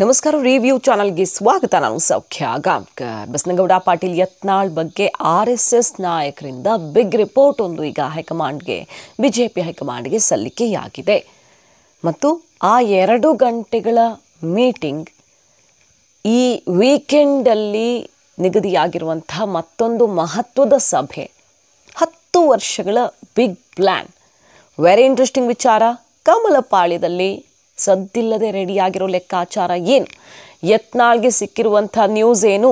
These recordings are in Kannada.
ನಮಸ್ಕಾರ ರಿವ್ಯೂ ಚಾನಲ್ಗೆ ಸ್ವಾಗತ ನಾನು ಸೌಖ್ಯ ಗಾಂವ್ಕರ್ ಬಸನಗೌಡ ಪಾಟೀಲ್ ಯತ್ನಾಳ್ ಬಗ್ಗೆ ಆರ್ ಎಸ್ ಎಸ್ ನಾಯಕರಿಂದ ಬಿಗ್ ರಿಪೋರ್ಟ್ ಒಂದು ಈಗ ಹೈಕಮಾಂಡ್ಗೆ ಬಿಜೆಪಿ ಹೈಕಮಾಂಡ್ಗೆ ಸಲ್ಲಿಕೆಯಾಗಿದೆ ಮತ್ತು ಆ ಎರಡು ಗಂಟೆಗಳ ಮೀಟಿಂಗ್ ಈ ವೀಕೆಂಡಲ್ಲಿ ನಿಗದಿಯಾಗಿರುವಂತಹ ಮತ್ತೊಂದು ಮಹತ್ವದ ಸಭೆ ಹತ್ತು ವರ್ಷಗಳ ಬಿಗ್ ಪ್ಲ್ಯಾನ್ ವೆರಿ ಇಂಟ್ರೆಸ್ಟಿಂಗ್ ವಿಚಾರ ಕಮಲಪಾಳ್ಯದಲ್ಲಿ ಸದ್ದಿಲ್ಲದೆ ರೆಡಿಯಾಗಿರೋ ಲೆಕ್ಕಾಚಾರ ಏನು ಯತ್ನಾಳ್ಗೆ ಸಿಕ್ಕಿರುವಂಥ ನ್ಯೂಸ್ ಏನು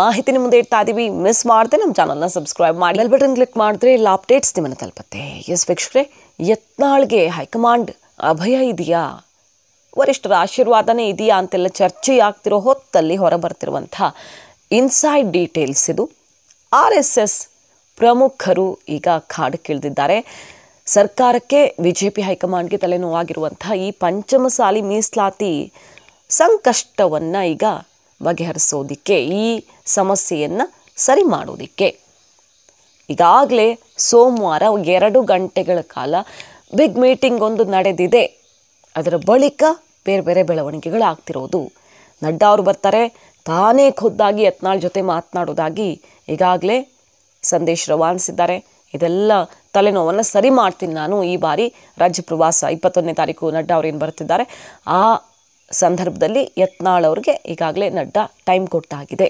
ಮಾಹಿತಿ ಮುಂದೆ ಇಡ್ತಾ ಇದ್ದೀವಿ ಮಿಸ್ ಮಾಡದೆ ನಮ್ಮ ಚಾನಲ್ನ ಸಬ್ಸ್ಕ್ರೈಬ್ ಮಾಡಿ ಬೆಲ್ ಬಟನ್ ಕ್ಲಿಕ್ ಮಾಡಿದ್ರೆ ಇಲ್ಲ ಅಪ್ಡೇಟ್ಸ್ ನಿಮ್ಮನ್ನು ತಲುಪತ್ತೆ ಎಸ್ ವೀಕ್ಷಕರೇ ಯತ್ನಾಳ್ಗೆ ಹೈಕಮಾಂಡ್ ಅಭಯ ಇದೆಯಾ ವರಿಷ್ಠರ ಆಶೀರ್ವಾದನೇ ಇದೆಯಾ ಅಂತೆಲ್ಲ ಚರ್ಚೆಯಾಗ್ತಿರೋ ಹೊತ್ತಲ್ಲಿ ಹೊರಬರ್ತಿರುವಂಥ ಇನ್ಸೈಡ್ ಡೀಟೇಲ್ಸ್ ಇದು ಆರ್ ಎಸ್ ಎಸ್ ಪ್ರಮುಖರು ಈಗ ಕಾಡು ಕಿಳಿದಿದ್ದಾರೆ ಸರ್ಕಾರಕ್ಕೆ ಬಿ ಜೆ ಪಿ ಹೈಕಮಾಂಡ್ಗೆ ತಲೆನೋವಾಗಿರುವಂತಹ ಈ ಪಂಚಮಸಾಲಿ ಮೀಸಲಾತಿ ಸಂಕಷ್ಟವನ್ನು ಈಗ ಬಗೆಹರಿಸೋದಿಕ್ಕೆ ಈ ಸಮಸ್ಯೆಯನ್ನು ಸರಿ ಮಾಡೋದಿಕ್ಕೆ ಈಗಾಗಲೇ ಸೋಮವಾರ ಎರಡು ಗಂಟೆಗಳ ಕಾಲ ಬಿಗ್ ಮೀಟಿಂಗ್ ಒಂದು ನಡೆದಿದೆ ಅದರ ಬಳಿಕ ಬೇರೆ ಬೇರೆ ಬೆಳವಣಿಗೆಗಳಾಗ್ತಿರೋದು ನಡ್ಡಾ ಅವರು ಬರ್ತಾರೆ ತಾನೇ ಖುದ್ದಾಗಿ ಯತ್ನಾಳ್ ಜೊತೆ ಮಾತನಾಡೋದಾಗಿ ಈಗಾಗಲೇ ಸಂದೇಶ ರವಾನಿಸಿದ್ದಾರೆ ಇದೆಲ್ಲ ತಲೆನೋವನ್ನು ಸರಿ ಮಾಡ್ತೀನಿ ನಾನು ಈ ಬಾರಿ ರಾಜ್ಯ ಪ್ರವಾಸ ಇಪ್ಪತ್ತೊಂದನೇ ತಾರೀಕು ನಡ್ಡಾ ಅವರೇನು ಬರ್ತಿದ್ದಾರೆ ಆ ಸಂದರ್ಭದಲ್ಲಿ ಯತ್ನಾಳ್ ಅವ್ರಿಗೆ ಈಗಾಗಲೇ ನಡ್ಡಾ ಟೈಮ್ ಕೊಟ್ಟಾಗಿದೆ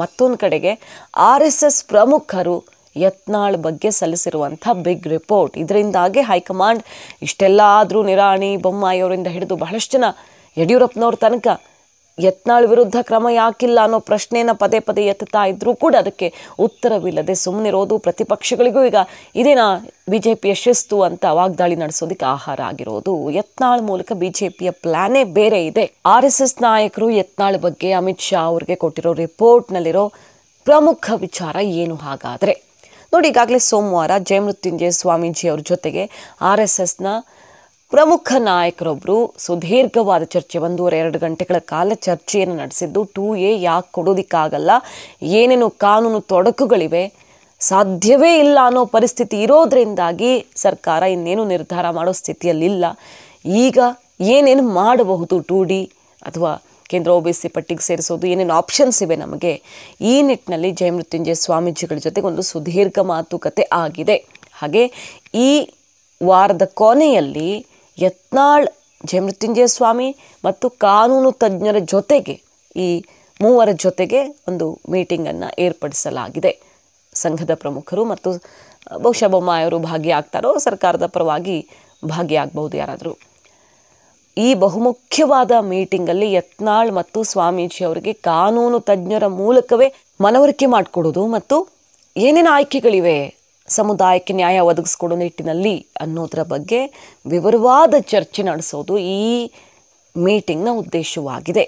ಮತ್ತೊಂದು ಕಡೆಗೆ ಆರ್ ಎಸ್ ಎಸ್ ಪ್ರಮುಖರು ಯತ್ನಾಳ್ ಬಗ್ಗೆ ಸಲ್ಲಿಸಿರುವಂಥ ಬಿಗ್ ರಿಪೋರ್ಟ್ ಇದರಿಂದಾಗಿ ಹೈಕಮಾಂಡ್ ಇಷ್ಟೆಲ್ಲ ಆದರೂ ನಿರಾಣಿ ಬೊಮ್ಮಾಯಿಯವರಿಂದ ಹಿಡಿದು ಬಹಳಷ್ಟು ಜನ ಯಡಿಯೂರಪ್ಪನವ್ರ ತನಕ ಯತ್ನಾಳ್ ವಿರುದ್ಧ ಕ್ರಮ ಯಾಕಿಲ್ಲ ಅನ್ನೋ ಪ್ರಶ್ನೆಯನ್ನು ಪದೇ ಪದೇ ಎತ್ತುತ್ತಾ ಇದ್ದರೂ ಕೂಡ ಅದಕ್ಕೆ ಉತ್ತರವಿಲ್ಲದೆ ಸುಮ್ಮನಿರೋದು ಪ್ರತಿಪಕ್ಷಗಳಿಗೂ ಈಗ ಇದೇನಾ ಬಿ ಜೆ ಪಿ ಯಶಸ್ತು ಅಂತ ವಾಗ್ದಾಳಿ ನಡೆಸೋದಕ್ಕೆ ಆಹಾರ ಆಗಿರೋದು ಯತ್ನಾಳ್ ಮೂಲಕ ಬಿ ಜೆ ಪಿಯ ಪ್ಲಾನೇ ಬೇರೆ ಇದೆ ಆರ್ ಎಸ್ ಎಸ್ ನಾಯಕರು ಯತ್ನಾಳ್ ಬಗ್ಗೆ ಅಮಿತ್ ಶಾ ಅವರಿಗೆ ಕೊಟ್ಟಿರೋ ರಿಪೋರ್ಟ್ನಲ್ಲಿರೋ ಪ್ರಮುಖ ವಿಚಾರ ಏನು ಹಾಗಾದರೆ ನೋಡಿ ಈಗಾಗಲೇ ಸೋಮವಾರ ಜಯಮೃತ್ಯುಂಜಯ ಸ್ವಾಮೀಜಿ ಅವ್ರ ಜೊತೆಗೆ ಆರ್ ಎಸ್ ಎಸ್ನ ಪ್ರಮುಖ ನಾಯಕರೊಬ್ಬರು ಸುದೀರ್ಘವಾದ ಚರ್ಚೆ ಒಂದೂವರೆ ಎರಡು ಗಂಟೆಗಳ ಕಾಲ ಚರ್ಚೆಯನ್ನು ನಡೆಸಿದ್ದು ಟೂ ಎ ಯಾಕೆ ಕೊಡೋದಕ್ಕಾಗಲ್ಲ ಏನೇನು ಕಾನೂನು ತೊಡಕುಗಳಿವೆ ಸಾಧ್ಯವೇ ಇಲ್ಲ ಅನ್ನೋ ಪರಿಸ್ಥಿತಿ ಇರೋದರಿಂದಾಗಿ ಸರ್ಕಾರ ಇನ್ನೇನು ನಿರ್ಧಾರ ಮಾಡೋ ಸ್ಥಿತಿಯಲ್ಲಿಲ್ಲ ಈಗ ಏನೇನು ಮಾಡಬಹುದು ಟು ಡಿ ಅಥವಾ ಕೇಂದ್ರ ಒ ಬಿ ಸಿ ಪಟ್ಟಿಗೆ ಸೇರಿಸೋದು ಏನೇನು ಆಪ್ಷನ್ಸ್ ಇವೆ ನಮಗೆ ಈ ನಿಟ್ಟಿನಲ್ಲಿ ಜಯಮೃತ್ಯುಂಜಯ ಸ್ವಾಮೀಜಿಗಳ ಜೊತೆಗೆ ಒಂದು ಸುದೀರ್ಘ ಮಾತುಕತೆ ಆಗಿದೆ ಹಾಗೆ ಈ ವಾರದ ಕೊನೆಯಲ್ಲಿ ಯತ್ನಾಳ್ ಜಯಮೃತ್ಯುಂಜಯ ಸ್ವಾಮಿ ಮತ್ತು ಕಾನೂನು ತಜ್ಞರ ಜೊತೆಗೆ ಈ ಮೂವರ ಜೊತೆಗೆ ಒಂದು ಮೀಟಿಂಗನ್ನು ಏರ್ಪಡಿಸಲಾಗಿದೆ ಸಂಘದ ಪ್ರಮುಖರು ಮತ್ತು ಬಹುಶಃ ಬೊಮ್ಮಾಯವರು ಭಾಗಿಯಾಗ್ತಾರೋ ಸರ್ಕಾರದ ಪರವಾಗಿ ಭಾಗಿಯಾಗಬಹುದು ಯಾರಾದರೂ ಈ ಬಹುಮುಖ್ಯವಾದ ಮೀಟಿಂಗಲ್ಲಿ ಯತ್ನಾಳ್ ಮತ್ತು ಸ್ವಾಮೀಜಿ ಅವರಿಗೆ ಕಾನೂನು ತಜ್ಞರ ಮೂಲಕವೇ ಮನವರಿಕೆ ಮಾಡಿಕೊಡೋದು ಮತ್ತು ಏನೇನು ಆಯ್ಕೆಗಳಿವೆ ಸಮುದಾಯಕ್ಕೆ ನ್ಯಾಯ ಒದಗಿಸ್ಕೊಡೋ ನಿಟ್ಟಿನಲ್ಲಿ ಅನ್ನೋದರ ಬಗ್ಗೆ ವಿವರವಾದ ಚರ್ಚೆ ನಡೆಸೋದು ಈ ಮೀಟಿಂಗ್ನ ಉದ್ದೇಶವಾಗಿದೆ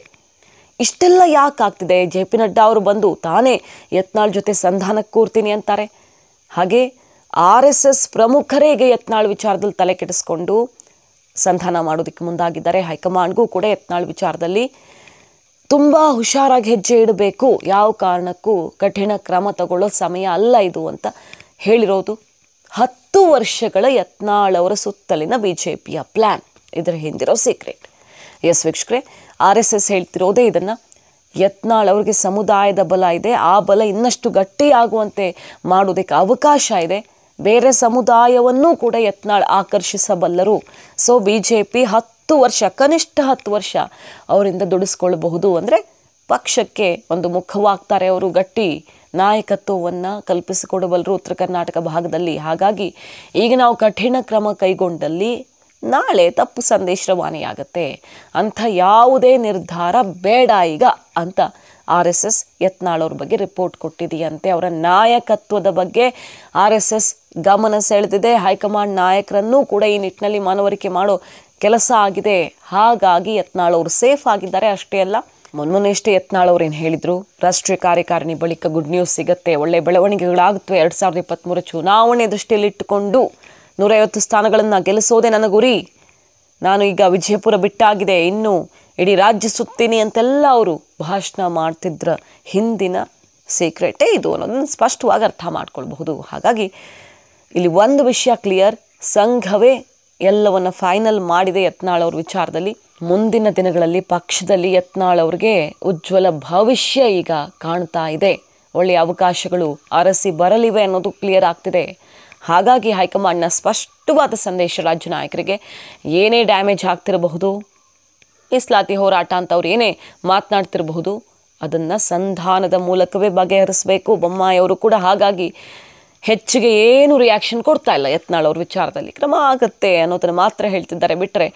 ಇಷ್ಟೆಲ್ಲ ಯಾಕೆ ಆಗ್ತಿದೆ ಜೆ ಪಿ ನಡ್ಡಾ ಅವರು ಬಂದು ತಾನೇ ಯತ್ನಾಳ್ ಜೊತೆ ಸಂಧಾನಕ್ಕೆ ಕೂರ್ತೀನಿ ಅಂತಾರೆ ಹಾಗೆ ಆರ್ ಎಸ್ ಎಸ್ ಪ್ರಮುಖರೇಗೆ ಯತ್ನಾಳ್ ವಿಚಾರದಲ್ಲಿ ತಲೆ ಕೆಡಿಸ್ಕೊಂಡು ಸಂಧಾನ ಮಾಡೋದಕ್ಕೆ ಮುಂದಾಗಿದ್ದಾರೆ ಹೈಕಮಾಂಡ್ಗೂ ಕೂಡ ಯತ್ನಾಳ್ ವಿಚಾರದಲ್ಲಿ ತುಂಬ ಹುಷಾರಾಗಿ ಹೆಜ್ಜೆ ಇಡಬೇಕು ಯಾವ ಕಾರಣಕ್ಕೂ ಕಠಿಣ ಕ್ರಮ ತಗೊಳ್ಳೋ ಸಮಯ ಅಲ್ಲ ಇದು ಅಂತ ಹೇಳಿರೋದು ಹತ್ತು ವರ್ಷಗಳ ಯತ್ನಾಳವರ ಸುತ್ತಲಿನ ಬಿ ಜೆ ಪಿಯ ಪ್ಲ್ಯಾನ್ ಇದರ ಹಿಂದಿರೋ ಸೀಕ್ರೆಟ್ ಎಸ್ ವೀಕ್ಷಕರೇ ಆರ್ ಎಸ್ ಎಸ್ ಹೇಳ್ತಿರೋದೇ ಇದನ್ನು ಯತ್ನಾಳ್ ಅವರಿಗೆ ಸಮುದಾಯದ ಬಲ ಇದೆ ಆ ಬಲ ಇನ್ನಷ್ಟು ಗಟ್ಟಿಯಾಗುವಂತೆ ಮಾಡೋದಕ್ಕೆ ಅವಕಾಶ ಇದೆ ಬೇರೆ ಸಮುದಾಯವನ್ನೂ ಕೂಡ ಯತ್ನಾಳ್ ಆಕರ್ಷಿಸಬಲ್ಲರು ಸೊ ಬಿ ಜೆ ಪಿ ಹತ್ತು ವರ್ಷ ಕನಿಷ್ಠ ಹತ್ತು ವರ್ಷ ಅವರಿಂದ ದುಡಿಸ್ಕೊಳ್ಬಹುದು ಅಂದರೆ ಪಕ್ಷಕ್ಕೆ ಒಂದು ಮುಖವಾಗ್ತಾರೆ ಅವರು ಗಟ್ಟಿ ನಾಯಕತ್ವವನ್ನು ಕಲ್ಪಿಸಿಕೊಡಬಲ್ಲರು ಉತ್ತರ ಕರ್ನಾಟಕ ಭಾಗದಲ್ಲಿ ಹಾಗಾಗಿ ಈಗ ನಾವು ಕಠಿಣ ಕ್ರಮ ಕೈಗೊಂಡಲ್ಲಿ ನಾಳೆ ತಪ್ಪು ಸಂದೇಶ ರವಾನೆಯಾಗತ್ತೆ ಅಂಥ ಯಾವುದೇ ನಿರ್ಧಾರ ಬೇಡ ಈಗ ಅಂತ ಆರ್ ಎಸ್ ಎಸ್ ಯತ್ನಾಳವ್ರ ಬಗ್ಗೆ ರಿಪೋರ್ಟ್ ಕೊಟ್ಟಿದೆಯಂತೆ ಅವರ ನಾಯಕತ್ವದ ಬಗ್ಗೆ ಆರ್ ಎಸ್ ಎಸ್ ಗಮನ ಸೆಳೆದಿದೆ ಹೈಕಮಾಂಡ್ ನಾಯಕರನ್ನೂ ಕೂಡ ಈ ನಿಟ್ಟಿನಲ್ಲಿ ಮನವರಿಕೆ ಮಾಡೋ ಕೆಲಸ ಆಗಿದೆ ಹಾಗಾಗಿ ಯತ್ನಾಳವ್ರು ಸೇಫ್ ಆಗಿದ್ದಾರೆ ಅಷ್ಟೇ ಅಲ್ಲ ಮೊನ್ನೆ ಯತ್ನಾಳ್ ಯತ್ನಾಳ್ ಏನು ಹೇಳಿದರು ರಾಷ್ಟ್ರೀಯ ಕಾರ್ಯಕಾರಿಣಿ ಬಳಿಕ ಗುಡ್ ನ್ಯೂಸ್ ಸಿಗುತ್ತೆ ಒಳ್ಳೆ ಬೆಳವಣಿಗೆಗಳಾಗುತ್ತವೆ ಎರಡು ಸಾವಿರದ ಇಪ್ಪತ್ತ್ಮೂರು ಚುನಾವಣೆ ದೃಷ್ಟಿಯಲ್ಲಿಟ್ಟುಕೊಂಡು ನೂರೈವತ್ತು ಸ್ಥಾನಗಳನ್ನು ಗೆಲ್ಲಿಸೋದೇ ನನ್ನ ಗುರಿ ನಾನು ಈಗ ವಿಜಯಪುರ ಬಿಟ್ಟಾಗಿದೆ ಇನ್ನು ಇಡೀ ರಾಜ್ಯ ಸುತ್ತೀನಿ ಅಂತೆಲ್ಲ ಅವರು ಭಾಷಣ ಮಾಡ್ತಿದ್ರ ಹಿಂದಿನ ಸೀಕ್ರೆಟೇ ಇದು ಅನ್ನೋದನ್ನು ಸ್ಪಷ್ಟವಾಗಿ ಅರ್ಥ ಮಾಡ್ಕೊಳ್ಬಹುದು ಹಾಗಾಗಿ ಇಲ್ಲಿ ಒಂದು ವಿಷಯ ಕ್ಲಿಯರ್ ಸಂಘವೇ ಎಲ್ಲವನ್ನು ಫೈನಲ್ ಮಾಡಿದೆ ಯತ್ನಾಳ್ ಅವ್ರ ವಿಚಾರದಲ್ಲಿ ಮುಂದಿನ ದಿನಗಳಲ್ಲಿ ಪಕ್ಷದಲ್ಲಿ ಯತ್ನಾಳ್ ಅವ್ರಿಗೆ ಉಜ್ವಲ ಭವಿಷ್ಯ ಈಗ ಕಾಣ್ತಾ ಇದೆ ಒಳ್ಳೆಯ ಅವಕಾಶಗಳು ಅರಸಿ ಬರಲಿವೆ ಅನ್ನೋದು ಕ್ಲಿಯರ್ ಆಗ್ತಿದೆ ಹಾಗಾಗಿ ಹೈಕಮಾಂಡ್ನ ಸ್ಪಷ್ಟವಾದ ಸಂದೇಶ ರಾಜ್ಯ ನಾಯಕರಿಗೆ ಏನೇ ಡ್ಯಾಮೇಜ್ ಆಗ್ತಿರಬಹುದು ಮೀಸಲಾತಿ ಹೋರಾಟ ಅಂತ ಅವ್ರು ಏನೇ ಮಾತನಾಡ್ತಿರಬಹುದು ಅದನ್ನು ಸಂಧಾನದ ಮೂಲಕವೇ ಬಗೆಹರಿಸಬೇಕು ಬೊಮ್ಮಾಯಿಯವರು ಕೂಡ ಹಾಗಾಗಿ ಹೆಚ್ಚಿಗೆ ಏನು ರಿಯಾಕ್ಷನ್ ಕೊಡ್ತಾ ಇಲ್ಲ ಯತ್ನಾಳ್ ಅವ್ರ ವಿಚಾರದಲ್ಲಿ ಕ್ರಮ ಆಗುತ್ತೆ ಅನ್ನೋದನ್ನು ಮಾತ್ರ ಹೇಳ್ತಿದ್ದಾರೆ ಬಿಟ್ಟರೆ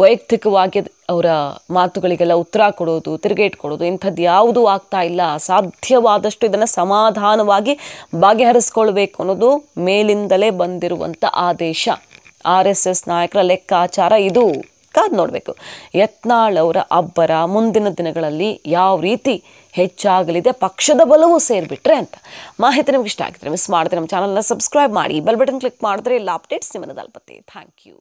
ವೈಯಕ್ತಿಕವಾಗಿ ಅವರ ಮಾತುಗಳಿಗೆಲ್ಲ ಉತ್ತರ ಕೊಡೋದು ತಿರುಗೇಟ್ ಕೊಡೋದು ಇಂಥದ್ದು ಯಾವುದೂ ಆಗ್ತಾ ಇಲ್ಲ ಸಾಧ್ಯವಾದಷ್ಟು ಇದನ್ನು ಸಮಾಧಾನವಾಗಿ ಬಗೆಹರಿಸ್ಕೊಳ್ಬೇಕು ಅನ್ನೋದು ಮೇಲಿಂದಲೇ ಬಂದಿರುವಂಥ ಆದೇಶ ಆರ್ ಎಸ್ ಎಸ್ ನಾಯಕರ ಲೆಕ್ಕಾಚಾರ ಇದು ಕಾದ್ ನೋಡಬೇಕು ಯತ್ನಾಳ್ ಅವರ ಅಬ್ಬರ ಮುಂದಿನ ದಿನಗಳಲ್ಲಿ ಯಾವ ರೀತಿ ಹೆಚ್ಚಾಗಲಿದೆ ಪಕ್ಷದ ಬಲವೂ ಸೇರಿಬಿಟ್ರೆ ಅಂತ ಮಾಹಿತಿ ನಿಮ್ಗೆ ಇಷ್ಟ ಆಗಿದ್ರೆ ಮಿಸ್ ಮಾಡಿದ್ರೆ ನಮ್ಮ ಚಾನಲ್ನ ಸಬ್ಸ್ಕ್ರೈಬ್ ಮಾಡಿ ಬೆಲ್ ಬಟನ್ ಕ್ಲಿಕ್ ಮಾಡಿದ್ರೆ ಇಲ್ಲ ಅಪ್ಡೇಟ್ಸ್ ನಿಮ್ಮನ್ನು ತಲುಪತ್ತೆ ಥ್ಯಾಂಕ್ ಯು